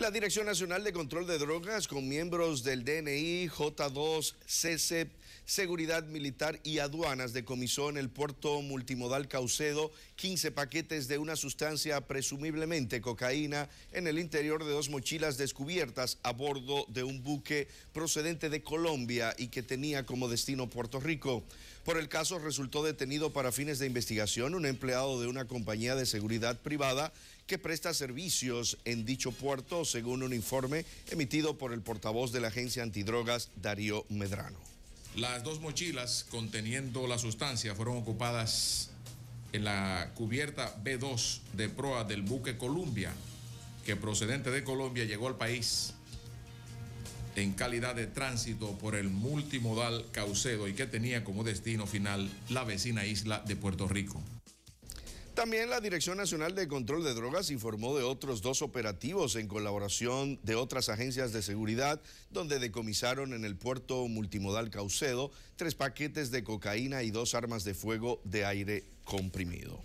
La Dirección Nacional de Control de Drogas, con miembros del DNI, J2, CC, Seguridad Militar y Aduanas, decomisó en el puerto multimodal Caucedo 15 paquetes de una sustancia presumiblemente cocaína en el interior de dos mochilas descubiertas a bordo de un buque procedente de Colombia y que tenía como destino Puerto Rico. Por el caso resultó detenido para fines de investigación un empleado de una compañía de seguridad privada que presta servicios en dicho puerto según un informe emitido por el portavoz de la agencia antidrogas, Darío Medrano. Las dos mochilas conteniendo la sustancia fueron ocupadas en la cubierta B2 de proa del buque Columbia, que procedente de Colombia llegó al país en calidad de tránsito por el multimodal Caucedo y que tenía como destino final la vecina isla de Puerto Rico. También la Dirección Nacional de Control de Drogas informó de otros dos operativos en colaboración de otras agencias de seguridad, donde decomisaron en el puerto multimodal Caucedo tres paquetes de cocaína y dos armas de fuego de aire comprimido.